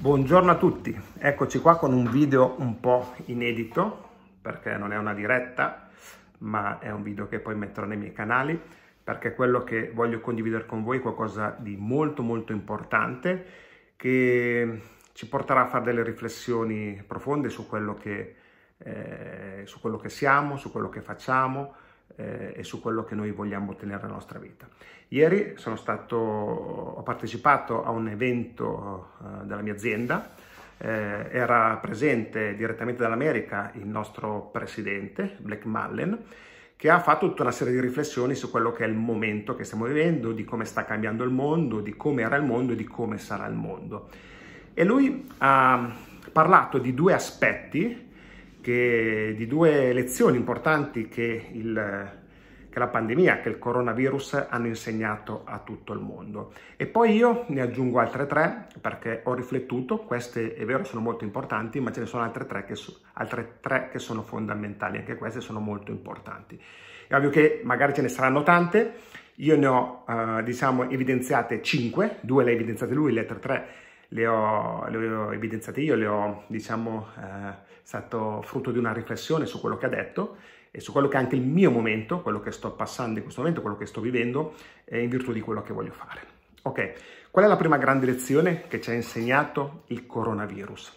Buongiorno a tutti, eccoci qua con un video un po' inedito perché non è una diretta ma è un video che poi metterò nei miei canali perché quello che voglio condividere con voi è qualcosa di molto molto importante che ci porterà a fare delle riflessioni profonde su quello che, eh, su quello che siamo, su quello che facciamo, eh, e su quello che noi vogliamo ottenere nella nostra vita. Ieri stato, ho partecipato a un evento eh, della mia azienda, eh, era presente direttamente dall'America il nostro presidente, Black Mullen, che ha fatto tutta una serie di riflessioni su quello che è il momento che stiamo vivendo, di come sta cambiando il mondo, di come era il mondo e di come sarà il mondo. E lui ha parlato di due aspetti che, di due lezioni importanti che, il, che la pandemia, che il coronavirus hanno insegnato a tutto il mondo. E poi io ne aggiungo altre tre perché ho riflettuto, queste è vero sono molto importanti, ma ce ne sono altre tre che, so, altre tre che sono fondamentali, anche queste sono molto importanti. È ovvio che magari ce ne saranno tante, io ne ho eh, diciamo evidenziate 5, due le ha evidenziate lui, le altre tre le ho, le ho evidenziate io, le ho, diciamo, eh, stato frutto di una riflessione su quello che ha detto e su quello che è anche il mio momento, quello che sto passando in questo momento, quello che sto vivendo, eh, in virtù di quello che voglio fare. Ok, qual è la prima grande lezione che ci ha insegnato il coronavirus?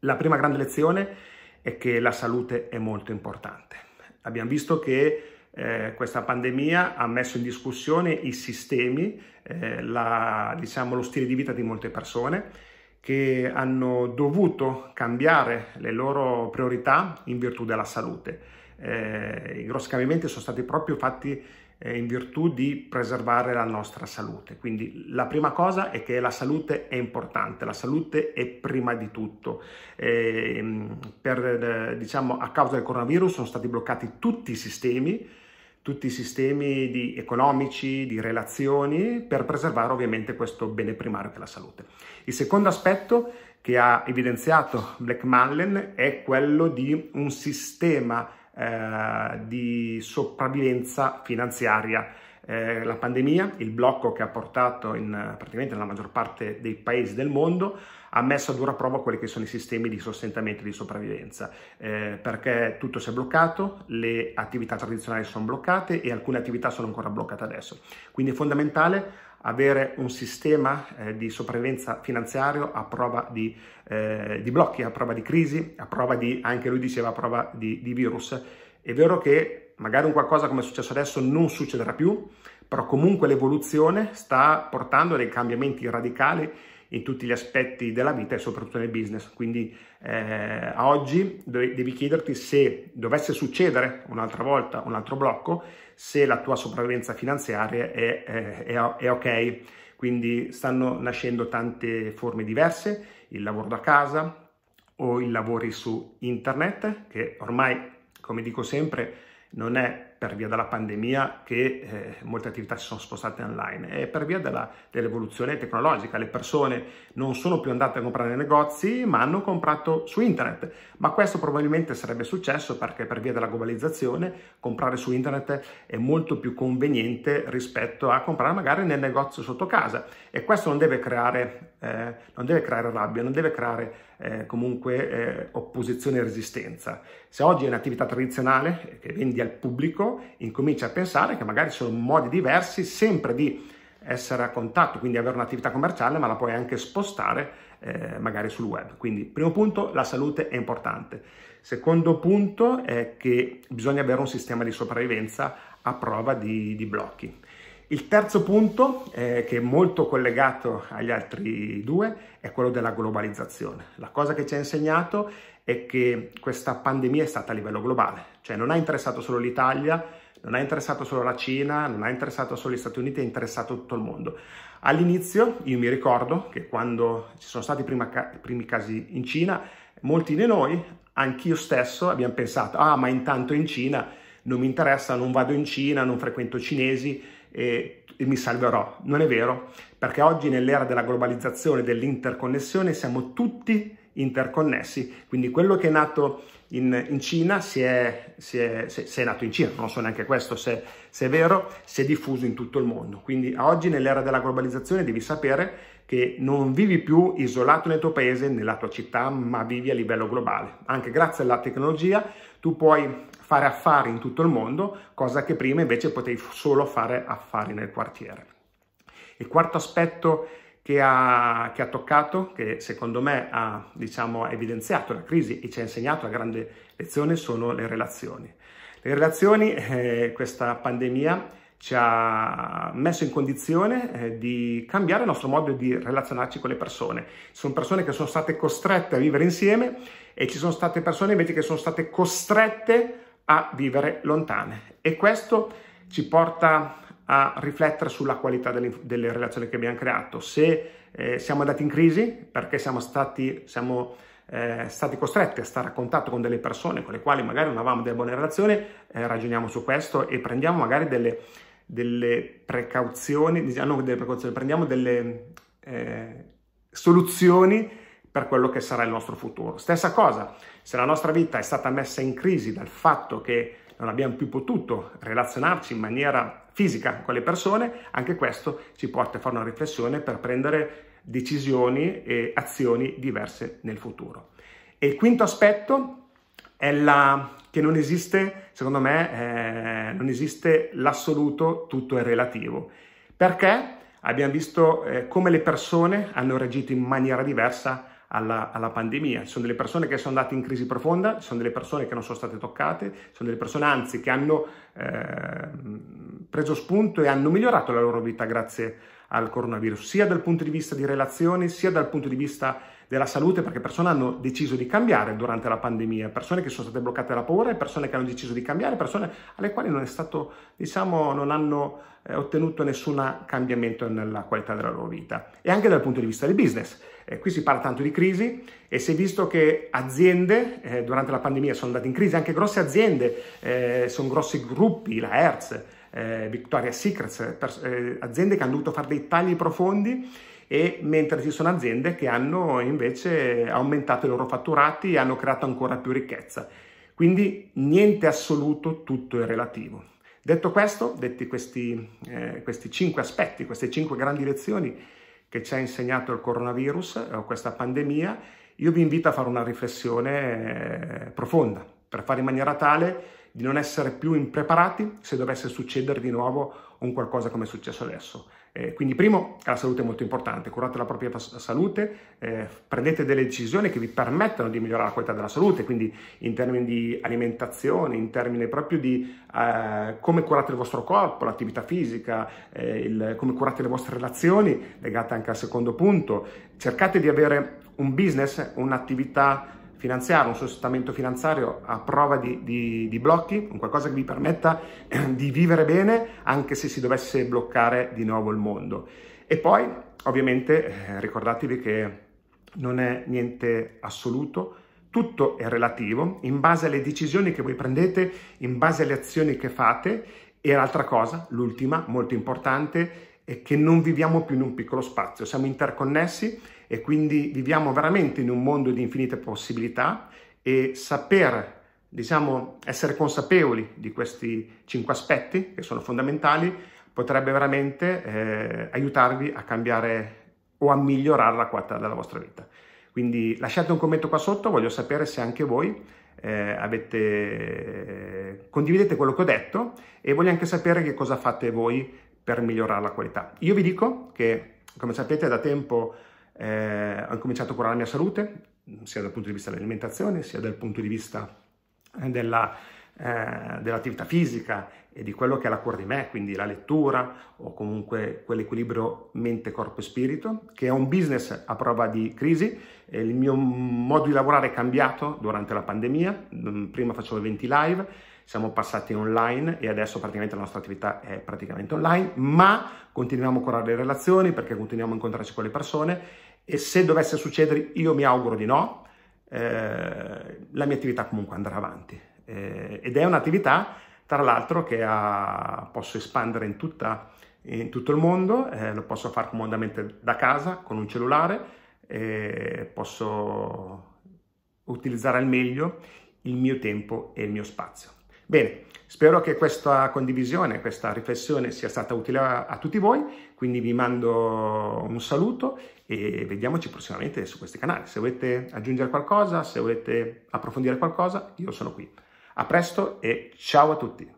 La prima grande lezione è che la salute è molto importante. Abbiamo visto che eh, questa pandemia ha messo in discussione i sistemi, eh, la, diciamo, lo stile di vita di molte persone che hanno dovuto cambiare le loro priorità in virtù della salute. Eh, I grossi cambiamenti sono stati proprio fatti eh, in virtù di preservare la nostra salute. Quindi la prima cosa è che la salute è importante, la salute è prima di tutto. E, ehm, per, eh, diciamo, a causa del coronavirus sono stati bloccati tutti i sistemi tutti i sistemi di economici, di relazioni, per preservare ovviamente questo bene primario che è la salute. Il secondo aspetto che ha evidenziato Black Mullen è quello di un sistema eh, di sopravvivenza finanziaria. Eh, la pandemia, il blocco che ha portato in, praticamente nella maggior parte dei paesi del mondo, ha messo a dura prova quelli che sono i sistemi di sostentamento e di sopravvivenza, eh, perché tutto si è bloccato, le attività tradizionali sono bloccate e alcune attività sono ancora bloccate adesso. Quindi è fondamentale avere un sistema eh, di sopravvivenza finanziario a prova di, eh, di, blocchi, a prova di crisi, a prova di, anche lui diceva, a prova di, di virus. È vero che magari un qualcosa come è successo adesso non succederà più, però comunque l'evoluzione sta portando a dei cambiamenti radicali in tutti gli aspetti della vita e soprattutto nel business. Quindi eh, a oggi devi chiederti se dovesse succedere un'altra volta un altro blocco, se la tua sopravvivenza finanziaria è, eh, è, è, è ok. Quindi stanno nascendo tante forme diverse, il lavoro da casa o i lavori su internet, che ormai, come dico sempre, non è per via della pandemia che eh, molte attività si sono spostate online e per via dell'evoluzione tecnologica. Le persone non sono più andate a comprare nei negozi ma hanno comprato su internet. Ma questo probabilmente sarebbe successo perché per via della globalizzazione comprare su internet è molto più conveniente rispetto a comprare magari nel negozio sotto casa e questo non deve creare, eh, non deve creare rabbia, non deve creare eh, comunque eh, opposizione e resistenza. Se oggi è un'attività tradizionale eh, che vendi al pubblico, incomincia a pensare che magari ci sono modi diversi sempre di essere a contatto, quindi avere un'attività commerciale, ma la puoi anche spostare eh, magari sul web. Quindi, primo punto, la salute è importante. Secondo punto è che bisogna avere un sistema di sopravvivenza a prova di, di blocchi. Il terzo punto, eh, che è molto collegato agli altri due, è quello della globalizzazione. La cosa che ci ha insegnato è che questa pandemia è stata a livello globale, cioè non ha interessato solo l'Italia, non ha interessato solo la Cina, non ha interessato solo gli Stati Uniti, ha interessato tutto il mondo. All'inizio io mi ricordo che quando ci sono stati i primi casi in Cina, molti di noi, anch'io stesso, abbiamo pensato, ah ma intanto in Cina non mi interessa, non vado in Cina, non frequento cinesi, e, e mi salverò. Non è vero, perché oggi nell'era della globalizzazione, dell'interconnessione, siamo tutti interconnessi. Quindi quello che è nato in, in Cina, si è, si è, se, se, è nato in Cina, non so neanche questo se, se, è vero, si è diffuso in tutto il mondo. Quindi oggi nell'era della globalizzazione devi sapere che non vivi più isolato nel tuo paese, nella tua città, ma vivi a livello globale. Anche grazie alla tecnologia tu puoi fare affari in tutto il mondo, cosa che prima invece potevi solo fare affari nel quartiere. Il quarto aspetto che ha, che ha, toccato, che secondo me ha diciamo, evidenziato la crisi e ci ha insegnato la grande lezione sono le relazioni. Le relazioni, eh, questa pandemia ci ha messo in condizione eh, di cambiare il nostro modo di relazionarci con le persone. Ci sono persone che sono state costrette a vivere insieme e ci sono state persone invece che sono state costrette a vivere lontane. E questo ci porta a riflettere sulla qualità delle, delle relazioni che abbiamo creato. Se eh, siamo andati in crisi perché siamo stati, siamo, eh, stati costretti a stare a contatto con delle persone con le quali magari non avevamo delle buone relazioni, eh, ragioniamo su questo e prendiamo magari delle, delle precauzioni, diciamo, delle precauzioni, prendiamo delle eh, soluzioni per quello che sarà il nostro futuro. Stessa cosa, se la nostra vita è stata messa in crisi dal fatto che non abbiamo più potuto relazionarci in maniera fisica con le persone, anche questo ci porta a fare una riflessione per prendere decisioni e azioni diverse nel futuro. E il quinto aspetto è la, che non esiste, secondo me, eh, non esiste l'assoluto, tutto è relativo. Perché abbiamo visto eh, come le persone hanno reagito in maniera diversa alla, alla, pandemia. Ci sono delle persone che sono andate in crisi profonda, ci sono delle persone che non sono state toccate, ci sono delle persone anzi che hanno eh, preso spunto e hanno migliorato la loro vita grazie al coronavirus, sia dal punto di vista di relazioni, sia dal punto di vista della salute perché persone hanno deciso di cambiare durante la pandemia, persone che sono state bloccate dalla paura, persone che hanno deciso di cambiare, persone alle quali non è stato, diciamo, non hanno eh, ottenuto nessun cambiamento nella qualità della loro vita e anche dal punto di vista del business. Eh, qui si parla tanto di crisi e si è visto che aziende eh, durante la pandemia sono andate in crisi, anche grosse aziende, eh, sono grossi gruppi, la Hertz, eh, Victoria Secrets, per, eh, aziende che hanno dovuto fare dei tagli profondi e mentre ci sono aziende che hanno invece aumentato i loro fatturati e hanno creato ancora più ricchezza. Quindi niente assoluto, tutto è relativo. Detto questo, detti questi, eh, questi cinque aspetti, queste cinque grandi lezioni che ci ha insegnato il coronavirus o eh, questa pandemia, io vi invito a fare una riflessione eh, profonda per fare in maniera tale di non essere più impreparati se dovesse succedere di nuovo un qualcosa come è successo adesso. Eh, quindi primo, la salute è molto importante, curate la propria salute, eh, prendete delle decisioni che vi permettano di migliorare la qualità della salute, quindi in termini di alimentazione, in termini proprio di eh, come curate il vostro corpo, l'attività fisica, eh, il, come curate le vostre relazioni, legate anche al secondo punto. Cercate di avere un business, un'attività finanziario, un sostentamento finanziario a prova di, di, di blocchi, un qualcosa che vi permetta ehm, di vivere bene anche se si dovesse bloccare di nuovo il mondo. E poi, ovviamente, eh, ricordatevi che non è niente assoluto, tutto è relativo in base alle decisioni che voi prendete, in base alle azioni che fate e l'altra cosa, l'ultima, molto importante, è che non viviamo più in un piccolo spazio, siamo interconnessi e quindi viviamo veramente in un mondo di infinite possibilità e saper, diciamo, essere consapevoli di questi cinque aspetti che sono fondamentali potrebbe veramente eh, aiutarvi a cambiare o a migliorare la qualità della vostra vita. Quindi lasciate un commento qua sotto, voglio sapere se anche voi eh, avete, condividete quello che ho detto e voglio anche sapere che cosa fate voi per migliorare la qualità. Io vi dico che, come sapete, da tempo eh, ho cominciato a curare la mia salute, sia dal punto di vista dell'alimentazione, sia dal punto di vista eh, della, eh, dell'attività fisica e di quello che è la cura di me, quindi la lettura o comunque quell'equilibrio mente, corpo e spirito, che è un business a prova di crisi. Eh, il mio modo di lavorare è cambiato durante la pandemia, mm, prima facevo 20 live, siamo passati online e adesso praticamente la nostra attività è praticamente online, ma continuiamo a curare le relazioni perché continuiamo a incontrarci con le persone e se dovesse succedere, io mi auguro di no, eh, la mia attività comunque andrà avanti. Eh, ed è un'attività, tra l'altro, che ha, posso espandere in, tutta, in, tutto il mondo, eh, lo posso fare comodamente da casa, con un cellulare, posso utilizzare al meglio il mio tempo e il mio spazio. Bene, Spero che questa condivisione, questa riflessione sia stata utile a, a tutti voi, quindi vi mando un saluto e vediamoci prossimamente su questi canali. Se volete aggiungere qualcosa, se volete approfondire qualcosa, io sono qui. A presto e ciao a tutti!